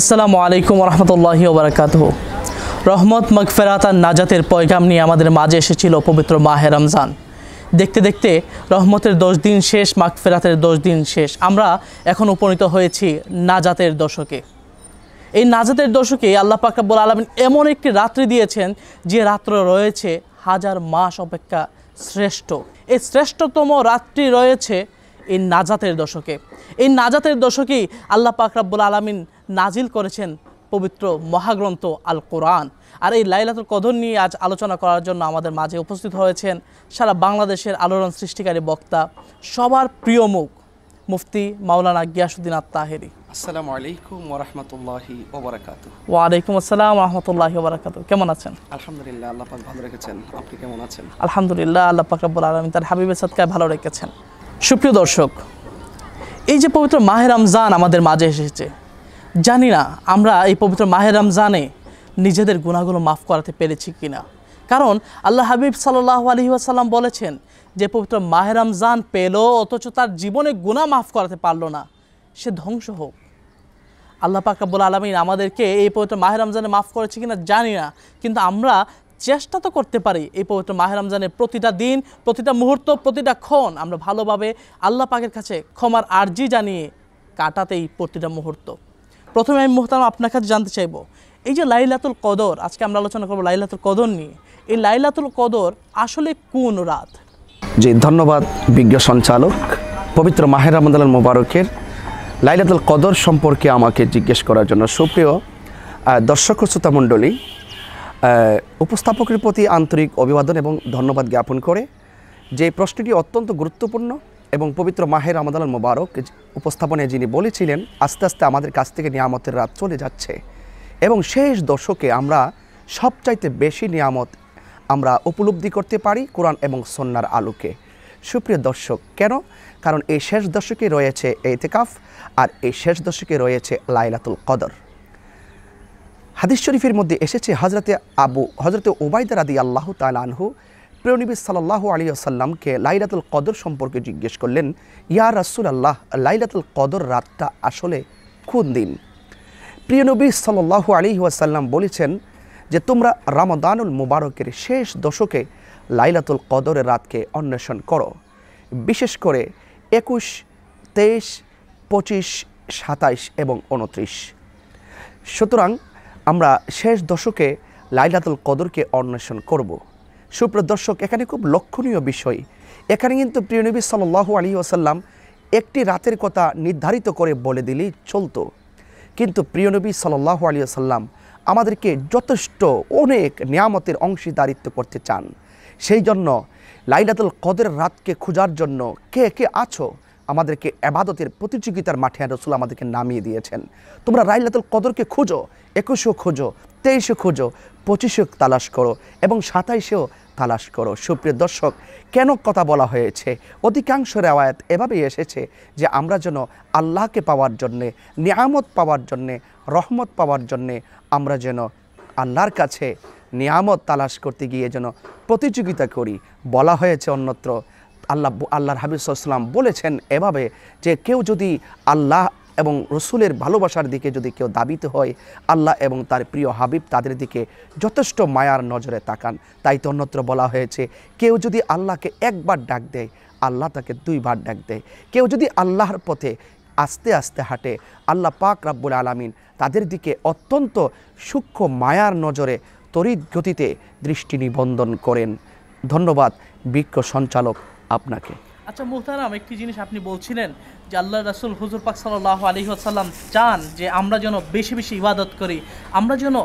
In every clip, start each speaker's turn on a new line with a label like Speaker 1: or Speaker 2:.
Speaker 1: আসসালামু আলাইকুম রহমতুল্লাহি ওবরাকাত রহমত মকফেরাত আর নাজাতের পয়গাম নিয়ে আমাদের মাঝে এসেছিল পবিত্র মাহে রমজান দেখতে দেখতে রহমতের দশ দিন শেষ মাকফেরাতের দশ দিন শেষ আমরা এখন উপনীত হয়েছি নাজাতের দশকে এই নাজাতের দশকে আল্লাহ পাকাবুল আলমিন এমন একটি রাত্রি দিয়েছেন যে রাত্র রয়েছে হাজার মাস অপেক্ষা শ্রেষ্ঠ এই শ্রেষ্ঠতম রাত্রি রয়েছে এই নাজাতের দশকে এই নাজাতের দশকেই আল্লাহ রাব্বুল আলমিন নাজিল করেছেন পবিত্র মহাগ্রন্থ আল কোরআন আর এই লাইলাতুল কদর নিয়ে আজ আলোচনা করার জন্য আমাদের মাঝে উপস্থিত হয়েছেন সারা বাংলাদেশের আলোড়ন সৃষ্টিকারী বক্তা সবার প্রিয় মুখ মুফতি মাওলানা গিয়াসুদ্দিন আত্মাহেরি আসসালামু আলাইকুম ওরহমতুল্লাহি ওবরাকাতু ওয়ালাইকুম আসসালাম রহমতুল্লাহি ওবরাকাতু কেমন আছেন
Speaker 2: আলহামদুলিল্লাহ আল্লাহ পাক ভালো রেখেছেন আপনি কেমন
Speaker 1: আছেন আলহামদুলিল্লাহ আল্লাহ পাক রব্বুল আলামিন তার হাবিবের সাদকায় ভালো রেখেছেন সুপ্রিয় দর্শক এই যে পবিত্র মাহের রমজান আমাদের মাঝে এসেছে জানি না আমরা এই পবিত্র মাহের রমজানে নিজেদের গুণাগুলো মাফ করাতে পেরেছি কি না কারণ আল্লাহ হাবিব সাল্লাহ আলহি আসাল্লাম বলেছেন যে পবিত্র মাহের রমজান পেল অথচ তার জীবনে গুণা মাফ করাতে পারলো না সে ধ্বংস হোক আল্লাহ পাকাবুল আলমিন আমাদেরকে এই পবিত্র মাহের রমজানে মাফ করেছে কিনা জানি না কিন্তু আমরা চেষ্টা তো করতে পারি এই পবিত্র মাহে রমজানের প্রতিটা দিন প্রতিটা মুহূর্ত প্রতিটা ক্ষণ আমরা ভালোভাবে আল্লাহ পাকের কাছে ক্ষমার আর্জি জানিয়ে কাটাতেই প্রতিটা মুহূর্ত প্রথমে আমি মুহূর্ত আপনার কাছে জানতে চাইব এই যে লাইলাতুল কদর আজকে আমরা আলোচনা করবো লাইলাতুল কদর নিয়ে এই লাইলাতুল কদর আসলে কোন রাত
Speaker 2: জি ধন্যবাদ বিজ্ঞ সঞ্চালক পবিত্র মাহের রহমদাল মোবারকের লাইলাতুল কদর সম্পর্কে আমাকে জিজ্ঞেস করার জন্য সুপ্রিয় দর্শক শ্রোতা মণ্ডলী উপস্থাপকের প্রতি আন্তরিক অভিবাদন এবং ধন্যবাদ জ্ঞাপন করে যে প্রশ্নটি অত্যন্ত গুরুত্বপূর্ণ এবং পবিত্র মাহের আমাদাল মোবারক উপস্থাপনে যিনি বলেছিলেন আস্তে আস্তে আমাদের কাছ থেকে নিয়ামতের রাত চলে যাচ্ছে এবং শেষ দশকে আমরা সবচাইতে বেশি নিয়ামত আমরা উপলব্ধি করতে পারি কোরআন এবং সন্ন্যার আলোকে সুপ্রিয় দর্শক কেন কারণ এই শেষ দশকে রয়েছে এতেকাফ আর এই শেষ দশকে রয়েছে লাইলাতুল কদর হাদিস শরীফের মধ্যে এসেছে হজরতে আবু হজরতে ওবায়দা রাদি আল্লাহ তালানহু প্রিয়নবী সাল্লাহ আলী আসাল্লামকে লাইলাতুল কদর সম্পর্কে জিজ্ঞেস করলেন ইয়া রাসুল আল্লাহ লাইলাতুল কদর রাতটা আসলে কোন দিন প্রিয়নবী সাল্লাহু আলী আসাল্লাম বলেছেন যে তোমরা রামদানুল মুবারকের শেষ দশকে লাইলাতুল কদরের রাতকে অন্বেষণ করো বিশেষ করে একুশ তেইশ পঁচিশ সাতাইশ এবং উনত্রিশ সুতরাং আমরা শেষ দশকে লাইলাতুল কদরকে অন্বেষণ করব। দর্শক এখানে খুব লক্ষণীয় বিষয় এখানে কিন্তু প্রিয়নবী সাল্লাহ আলী ওসাল্লাম একটি রাতের কথা নির্ধারিত করে বলে দিলেই চলতো কিন্তু প্রিয়নবী সাল্লাহ আলী আসাল্লাম আমাদেরকে যথেষ্ট অনেক নিয়ামতের অংশীদারিত্ব করতে চান সেই জন্য লাইলাতুল কদের রাতকে খোঁজার জন্য কে কে আছো আমাদেরকে আবাদতের প্রতিযোগিতার মাঠে রসুল আমাদেরকে নামিয়ে দিয়েছেন তোমরা রাইলাতুল কদরকে খোঁজো একুশেও খোঁজো তেইশে খোঁজো পঁচিশেও তালাশ করো এবং সাতাইশেও তালাশ করো সুপ্রিয় দর্শক কেন কথা বলা হয়েছে অধিকাংশ রেওয়ায়ত এভাবেই এসেছে যে আমরা যেন আল্লাহকে পাওয়ার জন্যে নিয়ামত পাওয়ার জন্যে রহমত পাওয়ার জন্যে আমরা যেন আল্লাহর কাছে নিয়ামত তালাশ করতে গিয়ে যেন প্রতিযোগিতা করি বলা হয়েছে অন্যত্র আল্লাহ আল্লাহর হাবিবসাল্লাম বলেছেন এভাবে যে কেউ যদি আল্লাহ এবং রসুলের ভালোবাসার দিকে যদি কেউ দাবিত হয় আল্লাহ এবং তার প্রিয় হাবিব তাদের দিকে যথেষ্ট মায়ার নজরে তাকান তাই তো অন্যত্র বলা হয়েছে কেউ যদি আল্লাহকে একবার ডাক দেয় আল্লাহ তাকে দুইবার ডাক দেয় কেউ যদি আল্লাহর পথে আস্তে আস্তে হাঁটে আল্লাহ পাক রাব্বুল আলামিন তাদের দিকে অত্যন্ত সূক্ষ্ম মায়ার নজরে তরিত গতিতে দৃষ্টি নিবন্ধন করেন ধন্যবাদ বৃক্ষ সঞ্চালক আপনাকে
Speaker 1: আচ্ছা মুহতারাম একটি জিনিস আপনি বলছিলেন যে আল্লাহ রাসুল হুজুর পাক সাল্লাহ আলী আসাল্লাম চান যে আমরা যেন বেশি বেশি ইবাদত করি আমরা যেন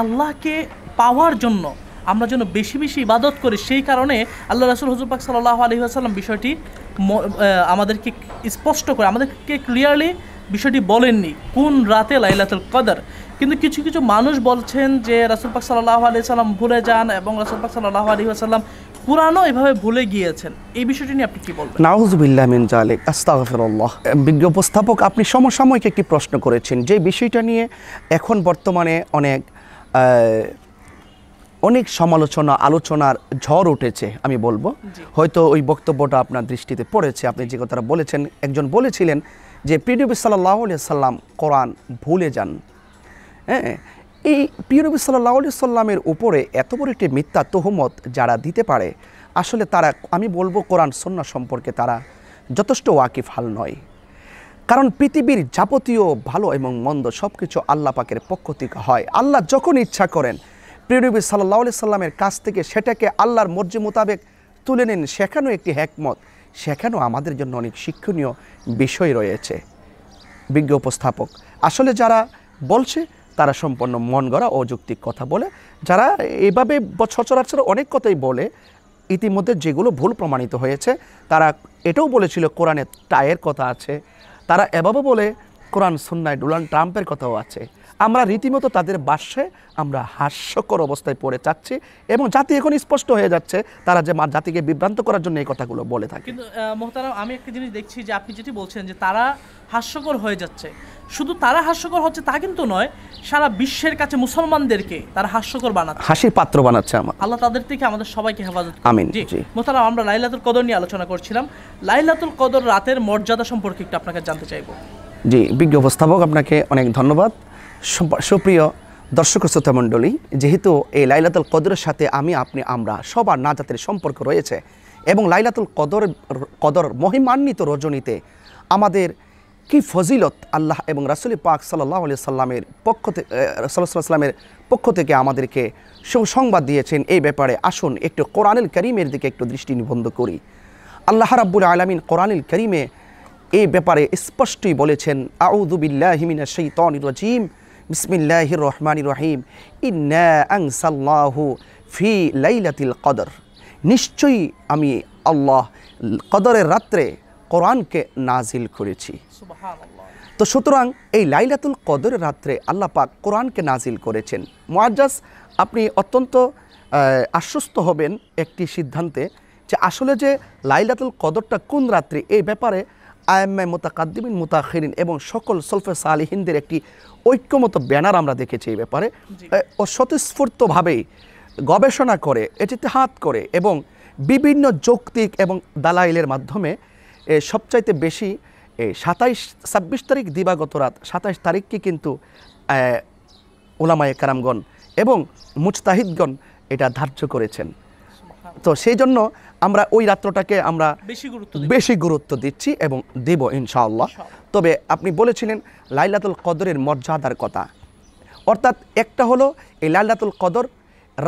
Speaker 1: আল্লাহকে পাওয়ার জন্য আমরা যেন বেশি বেশি ইবাদত করি সেই কারণে আল্লাহ রাসুল হুজুর পাক সাল্লাহ আলী আসাল্লাম বিষয়টি আমাদেরকে স্পষ্ট করে আমাদেরকে ক্লিয়ারলি বিষয়টি বলেননি কোন রাতে লাইলাতুল কদর কিন্তু কিছু কিছু মানুষ বলছেন যে রাসুল পাক সাল্লাহ আলি সাল্লাম ভুলে যান এবং রাসুল পাক সাল্লাহ আলী আসাল্লাম পুরানো এভাবে ভুলে গিয়েছেন এই বিষয়টি নিয়ে আপনি কি বলবেন
Speaker 2: নাউজুবিল্লাহ মিন জালিক আস্তাগফিরুল্লাহ বিজ্ঞ উপস্থাপক আপনি সমসাময়িক একটি প্রশ্ন করেছেন যে বিষয়টা নিয়ে এখন বর্তমানে অনেক অনেক সমালোচনা আলোচনার ঝড় উঠেছে আমি বলবো হয়তো ওই বক্তব্যটা আপনার দৃষ্টিতে পড়েছে আপনি যে কথাটা বলেছেন একজন বলেছিলেন যে পিডিবি সাল্লাহ সাল্লাম কোরআন ভুলে যান হ্যাঁ এই প্রিয়নবী সাল্লাহ আলি সাল্লামের উপরে এত বড় একটি মিথ্যা তহমত যারা দিতে পারে আসলে তারা আমি বলবো কোরআন সন্না সম্পর্কে তারা যথেষ্ট ওয়াকিফ হাল নয় কারণ পৃথিবীর যাবতীয় ভালো এবং মন্দ সব কিছু আল্লাহ পাকের পক্ষ থেকে হয় আল্লাহ যখন ইচ্ছা করেন প্রিয়নবী সাল্লাহ আলি সাল্লামের কাছ থেকে সেটাকে আল্লাহর মর্জি মোতাবেক তুলে নিন সেখানেও একটি হ্যাকমত সেখানেও আমাদের জন্য অনেক শিক্ষণীয় বিষয় রয়েছে বিজ্ঞ উপস্থাপক আসলে যারা বলছে তারা সম্পূর্ণ মন গড়া অযৌক্তিক কথা বলে যারা এভাবে সচরাচর অনেক কথাই বলে ইতিমধ্যে যেগুলো ভুল প্রমাণিত হয়েছে তারা এটাও বলেছিল কোরআনে টায়ের কথা আছে তারা এভাবে বলে কোরআন সুন্নায় ডোনাল্ড ট্রাম্পের কথাও আছে আমরা রীতিমতো তাদের বাসে আমরা হাস্যকর অবস্থায় পড়ে যাচ্ছি এবং জাতি এখন স্পষ্ট হয়ে যাচ্ছে তারা যে জাতিকে বিভ্রান্ত করার জন্য এই কথাগুলো বলে থাকে
Speaker 1: কিন্তু মোহতারাম আমি একটা জিনিস দেখছি যে আপনি যেটি বলছেন যে তারা হাস্যকর হয়ে যাচ্ছে শুধু তারা হাস্যকর হচ্ছে তা কিন্তু নয় সারা বিশ্বের কাছে মুসলমানদেরকে তারা হাস্যকর বানাচ্ছে
Speaker 2: হাসির পাত্র বানাচ্ছে আমার
Speaker 1: আল্লাহ তাদের থেকে আমাদের সবাইকে হেফাজত আমিন জি মোতালাম আমরা লাইলাতুল কদর নিয়ে আলোচনা করছিলাম লাইলাতুল কদর রাতের মর্যাদা সম্পর্কে একটু আপনাকে জানতে চাইব
Speaker 2: জি বিজ্ঞ উপস্থাপক আপনাকে অনেক ধন্যবাদ সুপ্রিয় দর্শক শ্রোতা মণ্ডলী যেহেতু এই লাইলাতুল কদরের সাথে আমি আপনি আমরা সবার নাজাতের সম্পর্ক রয়েছে এবং লাইলাতুল কদর কদর মহিমান্বিত রজনীতে আমাদের কি ফজিলত আল্লাহ এবং রাসুলি পাক সাল্লাহ আলি সাল্লামের পক্ষ থেকে সাল্লামের পক্ষ থেকে আমাদেরকে সুসংবাদ দিয়েছেন এই ব্যাপারে আসুন একটু কোরআনুল করিমের দিকে একটু দৃষ্টি নিবন্ধ করি আল্লাহ রাব্বুল আলমিন কোরআনুল করিমে এই ব্যাপারে স্পষ্টই বলেছেন আউদুবিল্লাহিমিনা তনির রাজিম বিসমিল্লাহ রহমানি রহিম ইন্সাল্লাহু ফি লাইলাতিল কদর নিশ্চয়ই আমি আল্লাহ কদরের রাত্রে কোরআনকে নাজিল করেছি তো সুতরাং এই লাইলাতুল কদর রাত্রে আল্লাহ পাক কোরআনকে নাজিল করেছেন মোয়াজ্জাস আপনি অত্যন্ত আশ্বস্ত হবেন একটি সিদ্ধান্তে যে আসলে যে লাইলাতুল কদরটা কোন রাত্রি এই ব্যাপারে আয়াম্মায় মোতাকাদ্দিমিন মোতাখিরিন এবং সকল সলফে সালিহিনদের একটি ঐক্যমত ব্যানার আমরা দেখেছি এই ব্যাপারে ও স্বতঃস্ফূর্তভাবে গবেষণা করে এটিতে হাত করে এবং বিভিন্ন যৌক্তিক এবং দালাইলের মাধ্যমে সবচাইতে বেশি সাতাইশ ছাব্বিশ তারিখ দিবাগত রাত সাতাইশ তারিখকে কিন্তু ওলামায় কারামগণ এবং মুজতাহিদগণ এটা ধার্য করেছেন তো সেই জন্য আমরা ওই রাত্রটাকে আমরা বেশি গুরুত্ব দিচ্ছি এবং দেব ইনশাআল্লাহ তবে আপনি বলেছিলেন লাইলাতুল কদরের মর্যাদার কথা অর্থাৎ একটা হলো এই লাইলাতুল কদর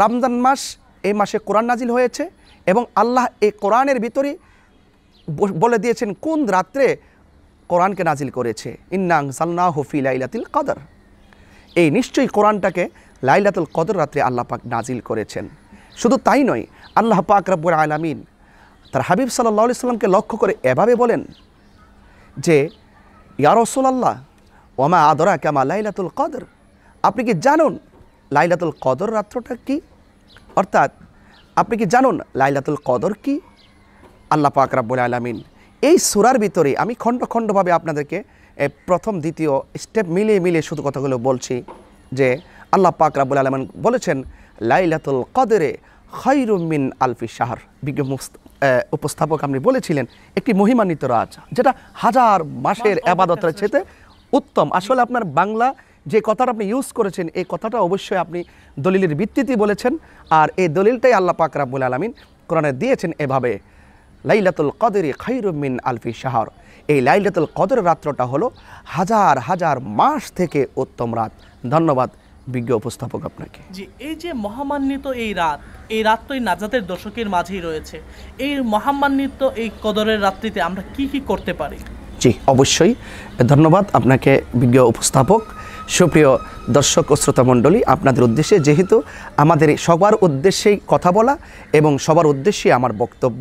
Speaker 2: রমজান মাস এই মাসে কোরআন নাজিল হয়েছে এবং আল্লাহ এই কোরআনের ভিতরে বলে দিয়েছেন কোন রাত্রে কোরআনকে নাজিল করেছে ইন্নাং সাল্লাহ হফি লাইলাতুল কদর এই নিশ্চয়ই কোরআনটাকে লাইলাতুল কদর রাত্রে আল্লাহ পাক নাজিল করেছেন শুধু তাই নয় আল্লাহ পাক রব্বুল আলামিন তার হাবিব সাল্লাহ সাল্লামকে লক্ষ্য করে এভাবে বলেন যে ইয়ার রসুলাল্লাহ ওমা আদরা কেমা লাইলাতুল কদর আপনি কি জানুন লাইলাতুল কদর রাত্রটা কি অর্থাৎ আপনি কি জানুন লাইলাতুল কদর কি আল্লাহ পাক রব্বুল আলামিন এই সুরার ভিতরে আমি খণ্ড খণ্ডভাবে আপনাদেরকে প্রথম দ্বিতীয় স্টেপ মিলিয়ে মিলিয়ে শুধু কথাগুলো বলছি যে আল্লাহ পাক রাবুল আলমান বলেছেন লাইলাতুল কদরে খৈরুমিন আলফি শাহর বিজ্ঞ উপস্থাপক আপনি বলেছিলেন একটি মহিমান্বিত রাজ যেটা হাজার মাসের আবাদতের চেতে উত্তম আসলে আপনার বাংলা যে কথাটা আপনি ইউজ করেছেন এই কথাটা অবশ্যই আপনি দলিলের ভিত্তিতে বলেছেন আর এই দলিলটাই আল্লাহ পাক রাব্বুল আলামিন কোরআনে দিয়েছেন এভাবে লাইলাতুল কদরি খৈরুমিন আলফি শাহর এই লাইলাতুল কদর রাত্রটা হলো হাজার হাজার মাস থেকে উত্তম রাত ধন্যবাদ বিজ্ঞ উপস্থাপক আপনাকে
Speaker 1: জি এই যে মহামান্বিত এই রাত এই রাত তো এই নাজাতের দশকের মাঝেই রয়েছে এই মহামান্বিত এই কদরের রাত্রিতে আমরা কি কি করতে পারি
Speaker 2: জি অবশ্যই ধন্যবাদ আপনাকে বিজ্ঞ উপস্থাপক সুপ্রিয় দর্শক ও শ্রোতামণ্ডলী আপনাদের উদ্দেশ্যে যেহেতু আমাদের সবার উদ্দেশ্যেই কথা বলা এবং সবার উদ্দেশ্যে আমার বক্তব্য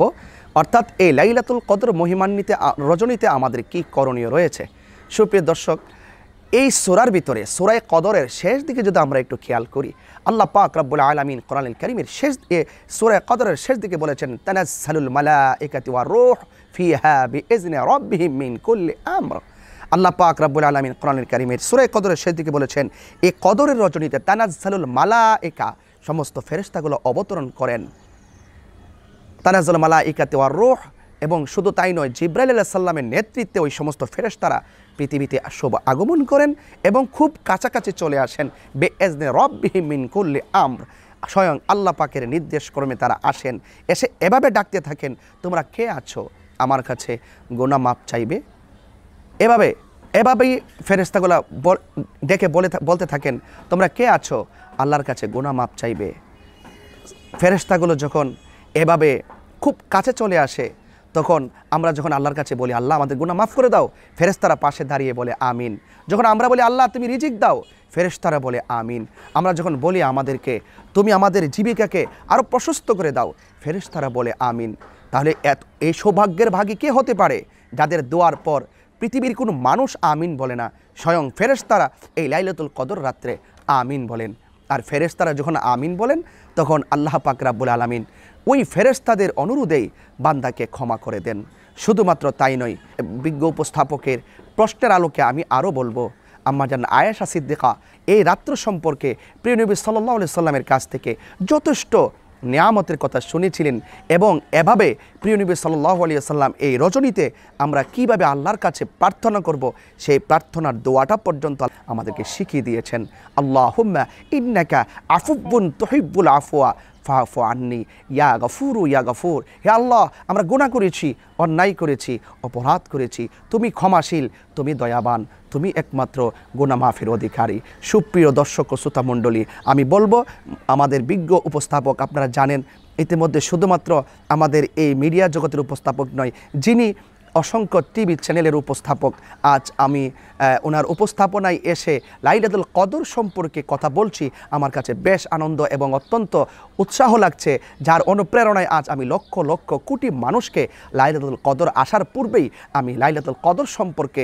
Speaker 2: অর্থাৎ এই লাইলাতুল কদর মহিমান্বিতে রজনীতে আমাদের কি করণীয় রয়েছে সুপ্রিয় দর্শক এই সোরার ভিতরে সোরাই কদরের শেষ দিকে যদি আমরা একটু খেয়াল করি আল্লাহ পাক রব্বুল আলমিন কোরআন করিমের শেষ এ সোরাই কদরের শেষ দিকে বলেছেন তানাজ্জালুল মালা একাতিওয়া রোহ ফিহা বিজনে রব্বিহিম মিন কুল্লি আমর আল্লাহ পাক রাব্বুল আলমিন কোরআন করিমের সোরাই কদরের শেষ দিকে বলেছেন এ কদরের রজনীতে তানাজ্জালুল মালা একা সমস্ত ফেরিস্তাগুলো অবতরণ করেন তানাজ্জাল মালা একাতিওয়া রোহ এবং শুধু তাই নয় জিব্রাইল আল্লাহ সাল্লামের নেতৃত্বে ওই সমস্ত ফেরেশতারা পৃথিবীতে শুভ আগমন করেন এবং খুব কাছাকাছি চলে আসেন বে এজনে রব্বিহিমিন করলে আম্র স্বয়ং আল্লাহ পাকের নির্দেশ ক্রমে তারা আসেন এসে এভাবে ডাকতে থাকেন তোমরা কে আছো আমার কাছে গোনা মাপ চাইবে এভাবে এভাবেই ফেরেস্তাগুলা ডেকে বলে বলতে থাকেন তোমরা কে আছো আল্লাহর কাছে গোনা মাপ চাইবে ফেরেস্তাগুলো যখন এভাবে খুব কাছে চলে আসে তখন আমরা যখন আল্লাহর কাছে বলি আল্লাহ আমাদের গুণা মাফ করে দাও ফেরেস্তারা পাশে দাঁড়িয়ে বলে আমিন যখন আমরা বলি আল্লাহ তুমি রিজিক দাও ফেরেস্তারা বলে আমিন আমরা যখন বলি আমাদেরকে তুমি আমাদের জীবিকাকে আরও প্রশস্ত করে দাও ফেরেস্তারা বলে আমিন তাহলে এত এই সৌভাগ্যের ভাগী কে হতে পারে যাদের দোয়ার পর পৃথিবীর কোনো মানুষ আমিন বলে না স্বয়ং ফেরেস্তারা এই লাইলতুল কদর রাত্রে আমিন বলেন আর ফেরেস্তারা যখন আমিন বলেন তখন আল্লাহ পাকরাবুল রাব্বুল আলামিন ওই ফেরেস্তাদের অনুরোধেই বান্দাকে ক্ষমা করে দেন শুধুমাত্র তাই নয় বিজ্ঞ উপস্থাপকের প্রশ্নের আলোকে আমি আরও বলবো যেন আয়েশা সিদ্দিকা এই রাত্র সম্পর্কে প্রিয়নবী সাল্লাহ সাল্লামের কাছ থেকে যথেষ্ট নিয়ামতের কথা শুনেছিলেন এবং এভাবে প্রিয়নবী সাল্লাহ সাল্লাম এই রজনীতে আমরা কিভাবে আল্লাহর কাছে প্রার্থনা করব সেই প্রার্থনার দোয়াটা পর্যন্ত আমাদেরকে শিখিয়ে দিয়েছেন আল্লাহ ইন্নাকা আফুব্বুন তহিব্বুল আফওয়া ফাহফু আননি ইয়া গফুরু ইয়া গফুর হে আল্লাহ আমরা গুণা করেছি অন্যায় করেছি অপরাধ করেছি তুমি ক্ষমাশীল তুমি দয়াবান তুমি একমাত্র মাফির অধিকারী সুপ্রিয় দর্শক ও শ্রোতামণ্ডলী আমি বলবো আমাদের বিজ্ঞ উপস্থাপক আপনারা জানেন ইতিমধ্যে শুধুমাত্র আমাদের এই মিডিয়া জগতের উপস্থাপক নয় যিনি অসংখ্য টিভি চ্যানেলের উপস্থাপক আজ আমি ওনার উপস্থাপনায় এসে লাইলাদুল কদর সম্পর্কে কথা বলছি আমার কাছে বেশ আনন্দ এবং অত্যন্ত উৎসাহ লাগছে যার অনুপ্রেরণায় আজ আমি লক্ষ লক্ষ কোটি মানুষকে লাইলাদুল কদর আসার পূর্বেই আমি লাইলাদুল কদর সম্পর্কে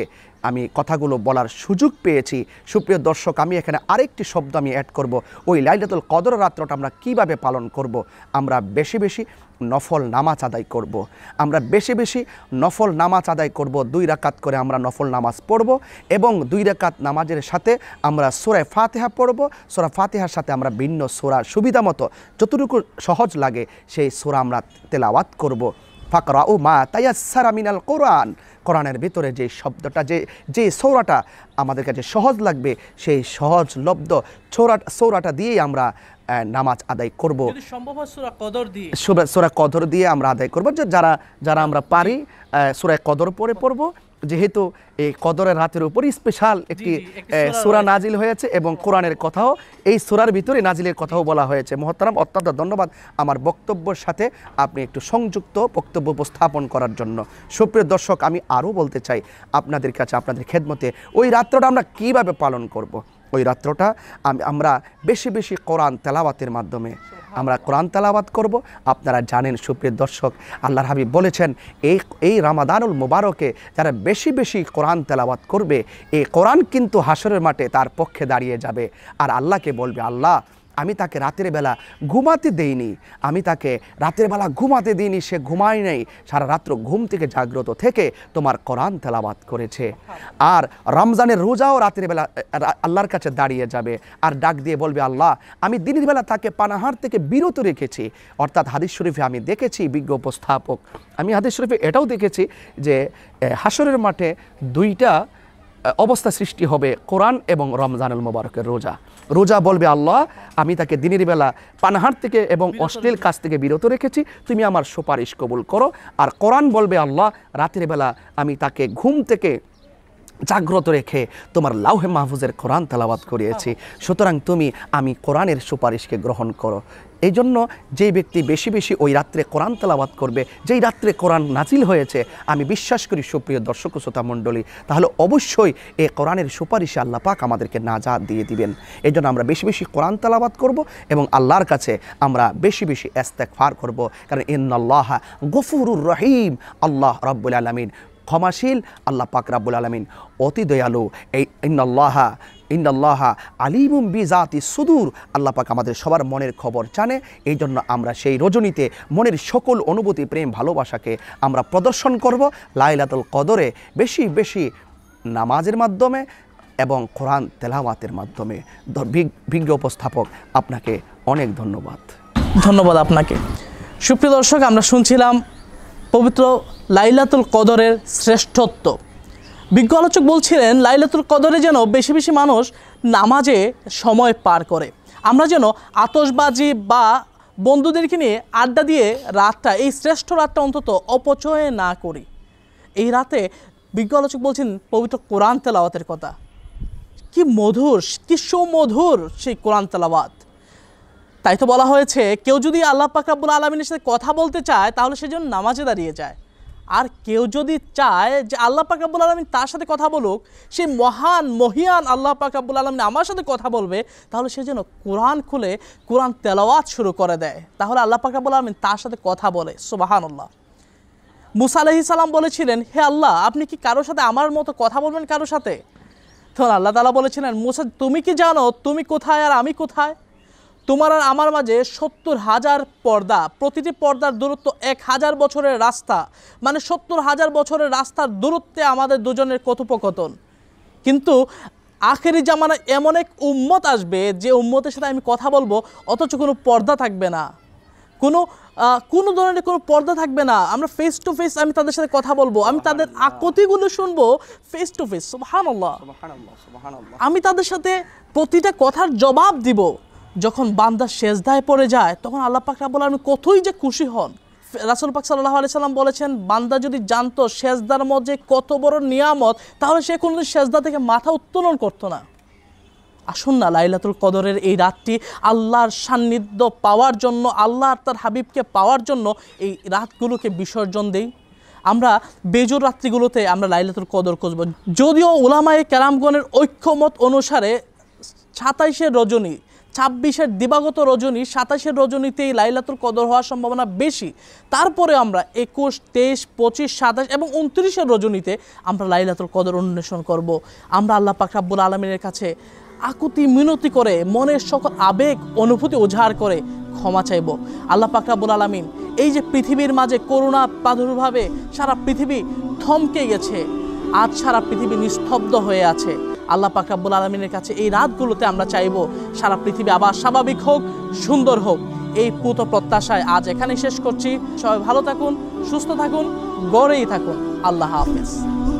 Speaker 2: আমি কথাগুলো বলার সুযোগ পেয়েছি সুপ্রিয় দর্শক আমি এখানে আরেকটি শব্দ আমি অ্যাড করব ওই লাইলাদুল কদর রাত্রটা আমরা কিভাবে পালন করব আমরা বেশি বেশি নফল নামাজ আদায় করব। আমরা বেশি বেশি নফল নামাজ আদায় করব দুই রাকাত করে আমরা নফল নামাজ পড়ব এবং দুই রাকাত নামাজের সাথে আমরা সোরায় ফাতেহা পড়ব সোরা ফাতেহার সাথে আমরা ভিন্ন সোরা সুবিধা মতো যতটুকু সহজ লাগে সেই সোরা আমরা তেলাওয়াত করব। ফাকরা ও মা তাইয়াসারা মিনাল কোরআন কোরআনের ভিতরে যে শব্দটা যে যে সৌরাটা আমাদের কাছে সহজ লাগবে সেই সহজ লব্ধ ছোরা সৌরাটা দিয়েই আমরা নামাজ আদায় করব সোরা কদর দিয়ে আমরা আদায় করব যারা যারা আমরা পারি সুরায় কদর পরে পড়ব যেহেতু এই কদরের রাতের উপর স্পেশাল একটি সুরা নাজিল হয়েছে এবং কোরআনের কথাও এই সুরার ভিতরে নাজিলের কথাও বলা হয়েছে মহতারাম অত্যন্ত ধন্যবাদ আমার বক্তব্যের সাথে আপনি একটু সংযুক্ত বক্তব্য উপস্থাপন করার জন্য সুপ্রিয় দর্শক আমি আরও বলতে চাই আপনাদের কাছে আপনাদের খেদমতে ওই রাত্রটা আমরা কিভাবে পালন করব। ওই রাত্রটা আমরা বেশি বেশি কোরআন তেলাওয়াতের মাধ্যমে আমরা কোরআন তেলাওয়াত করব আপনারা জানেন সুপ্রিয় দর্শক আল্লাহর হাবিব বলেছেন এই এই রামাদানুল মুবারকে যারা বেশি বেশি কোরআন তেলাওয়াত করবে এই কোরআন কিন্তু হাসরের মাঠে তার পক্ষে দাঁড়িয়ে যাবে আর আল্লাহকে বলবে আল্লাহ আমি তাকে রাতের বেলা ঘুমাতে দেইনি আমি তাকে রাতের বেলা ঘুমাতে দিইনি সে ঘুমায় নাই সারা রাত্র ঘুম থেকে জাগ্রত থেকে তোমার কোরআন তেলাবাত করেছে আর রমজানের রোজাও রাতের বেলা আল্লাহর কাছে দাঁড়িয়ে যাবে আর ডাক দিয়ে বলবে আল্লাহ আমি দিনের বেলা তাকে পানাহার থেকে বিরত রেখেছি অর্থাৎ হাদিস শরীফে আমি দেখেছি বিজ্ঞ উপস্থাপক আমি হাদিস শরীফে এটাও দেখেছি যে হাসরের মাঠে দুইটা অবস্থা সৃষ্টি হবে কোরআন এবং রমজানুল মোবারকের রোজা রোজা বলবে আল্লাহ আমি তাকে দিনের বেলা পানাহার থেকে এবং অশ্লীল কাজ থেকে বিরত রেখেছি তুমি আমার সুপারিশ কবুল করো আর কোরআন বলবে আল্লাহ রাতের বেলা আমি তাকে ঘুম থেকে জাগ্রত রেখে তোমার লাউহে মাহফুজের কোরআন তালাবাদ করিয়েছি সুতরাং তুমি আমি কোরআনের সুপারিশকে গ্রহণ করো এই জন্য যেই ব্যক্তি বেশি বেশি ওই রাত্রে কোরআন তেলাবাদ করবে যেই রাত্রে কোরআন নাজিল হয়েছে আমি বিশ্বাস করি সুপ্রিয় দর্শক শ্রোতা মণ্ডলী তাহলে অবশ্যই এ কোরআনের সুপারিশে আল্লাহ পাক আমাদেরকে নাজাদ দিয়ে দিবেন এই জন্য আমরা বেশি বেশি কোরআন তেলাবাদ করব এবং আল্লাহর কাছে আমরা বেশি বেশি এস্তেক ফার করবো কারণ ইন্নআল্লাহ গফুরুর রহিম আল্লাহ রব্বুল আলমিন ক্ষমাশীল আল্লাহ পাক রাবুল আলমিন অতি দয়ালু এই ইন্নল্লাহা ইন্দাল্লাহা আলিমুম বিজাতি সুদূর আল্লাহ পাক আমাদের সবার মনের খবর জানে এই জন্য আমরা সেই রজনীতে মনের সকল অনুভূতি প্রেম ভালোবাসাকে আমরা প্রদর্শন করব লাইলাতুল কদরে বেশি বেশি নামাজের মাধ্যমে এবং কোরআন তেলাওয়াতের মাধ্যমে বিজ্ঞ
Speaker 1: উপস্থাপক আপনাকে অনেক ধন্যবাদ ধন্যবাদ আপনাকে সুপ্রিয় দর্শক আমরা শুনছিলাম পবিত্র লাইলাতুল কদরের শ্রেষ্ঠত্ব বিজ্ঞ আলোচক বলছিলেন লাইলাতুল কদরে যেন বেশি বেশি মানুষ নামাজে সময় পার করে আমরা যেন আতসবাজি বা বন্ধুদেরকে নিয়ে আড্ডা দিয়ে রাতটা এই শ্রেষ্ঠ রাতটা অন্তত অপচয় না করি এই রাতে বিজ্ঞ আলোচক বলছেন পবিত্র কোরআন তেলাওয়াতের কথা কি মধুর কি সুমধুর সেই কোরআন তেলাওয়াত তাই তো বলা হয়েছে কেউ যদি আল্লাহ পাকরাবুল আলমিনের সাথে কথা বলতে চায় তাহলে সেজন্য নামাজে দাঁড়িয়ে যায় আর কেউ যদি চায় যে আল্লাহ পাকাবুল আলমিন তার সাথে কথা বলুক সে মহান মহিয়ান আল্লাহ পাকাবুল আলমিন আমার সাথে কথা বলবে তাহলে সে যেন কোরআন খুলে কোরআন তেলাওয়াত শুরু করে দেয় তাহলে আল্লাহ পাকাবুল আলমিন তার সাথে কথা বলে আল্লাহ মুসা আলহি সালাম বলেছিলেন হে আল্লাহ আপনি কি কারোর সাথে আমার মতো কথা বলবেন কারোর সাথে তখন আল্লাহ তালা বলেছিলেন মুসা তুমি কি জানো তুমি কোথায় আর আমি কোথায় তোমার আর আমার মাঝে সত্তর হাজার পর্দা প্রতিটি পর্দার দূরত্ব এক হাজার বছরের রাস্তা মানে সত্তর হাজার বছরের রাস্তার দূরত্বে আমাদের দুজনের কথোপকথন কিন্তু আখেরি জামানা এমন এক উম্মত আসবে যে উম্মতের সাথে আমি কথা বলবো অথচ কোনো পর্দা থাকবে না কোনো কোনো ধরনের কোনো পর্দা থাকবে না আমরা ফেস টু ফেস আমি তাদের সাথে কথা বলবো আমি তাদের আকতিগুলো শুনবো ফেস টু ফেস সুবহানাল্লাহ আমি তাদের সাথে প্রতিটা কথার জবাব দিব যখন বান্দা সেজদায় পড়ে যায় তখন আল্লাহ পাক রাবুল আলমী কতই যে খুশি হন রাসুল পাক সাল্লাহ আলি সাল্লাম বলেছেন বান্দা যদি জানতো সেজদার মধ্যে কত বড় নিয়ামত তাহলে সে কোনোদিন সেজদা থেকে মাথা উত্তোলন করতো না আসুন না লাইলাতুল কদরের এই রাতটি আল্লাহর সান্নিধ্য পাওয়ার জন্য আল্লাহ আর তার হাবিবকে পাওয়ার জন্য এই রাতগুলোকে বিসর্জন দেই আমরা বেজোর রাত্রিগুলোতে আমরা লাইলাতুল কদর খুঁজব যদিও ওলামায় কেরামগণের ঐক্যমত অনুসারে সাতাইশে রজনী ছাব্বিশের দিবাগত রজনী সাতাশের রজনীতেই লাইলাতুল কদর হওয়ার সম্ভাবনা বেশি তারপরে আমরা একুশ তেইশ পঁচিশ সাতাশ এবং উনত্রিশের রজনীতে আমরা লাইলাতুল কদর অন্বেষণ করব। আমরা আল্লাহ পাক রাব্বুল আলমিনের কাছে আকুতি মিনতি করে মনের সকল আবেগ অনুভূতি ওঝার করে ক্ষমা চাইব আল্লাহ পাকরাবুল আলমিন এই যে পৃথিবীর মাঝে করুণা প্রাদুর্ভাবে সারা পৃথিবী থমকে গেছে আজ সারা পৃথিবী নিস্তব্ধ হয়ে আছে আল্লাহ পাকাবুল আলমিনের কাছে এই রাতগুলোতে আমরা চাইব সারা পৃথিবী আবার স্বাভাবিক হোক সুন্দর হোক এই পুত প্রত্যাশায় আজ এখানেই শেষ করছি সবাই ভালো থাকুন সুস্থ থাকুন গড়েই থাকুন আল্লাহ হাফিজ